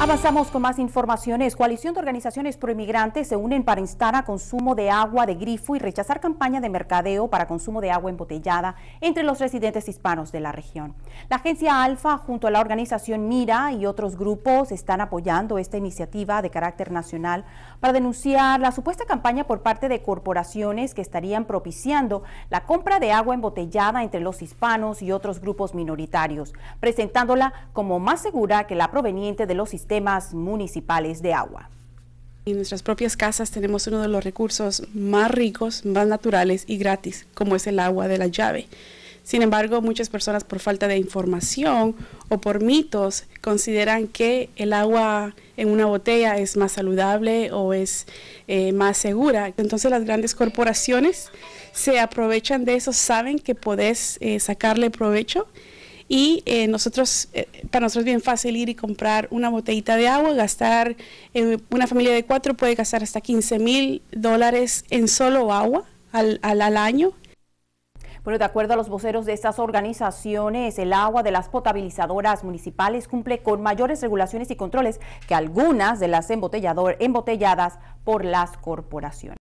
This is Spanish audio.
Avanzamos con más informaciones. Coalición de organizaciones proinmigrantes se unen para instar a consumo de agua de grifo y rechazar campaña de mercadeo para consumo de agua embotellada entre los residentes hispanos de la región. La agencia Alfa, junto a la organización Mira y otros grupos, están apoyando esta iniciativa de carácter nacional para denunciar la supuesta campaña por parte de corporaciones que estarían propiciando la compra de agua embotellada entre los hispanos y otros grupos minoritarios, presentándola como más segura que la proveniente de los hispanos temas municipales de agua. En nuestras propias casas tenemos uno de los recursos más ricos, más naturales y gratis, como es el agua de la llave. Sin embargo, muchas personas por falta de información o por mitos consideran que el agua en una botella es más saludable o es eh, más segura. Entonces las grandes corporaciones se aprovechan de eso, saben que podés eh, sacarle provecho y eh, nosotros, eh, para nosotros es bien fácil ir y comprar una botellita de agua, gastar, eh, una familia de cuatro puede gastar hasta 15 mil dólares en solo agua al, al, año. Bueno, de acuerdo a los voceros de estas organizaciones, el agua de las potabilizadoras municipales cumple con mayores regulaciones y controles que algunas de las embotelladas por las corporaciones.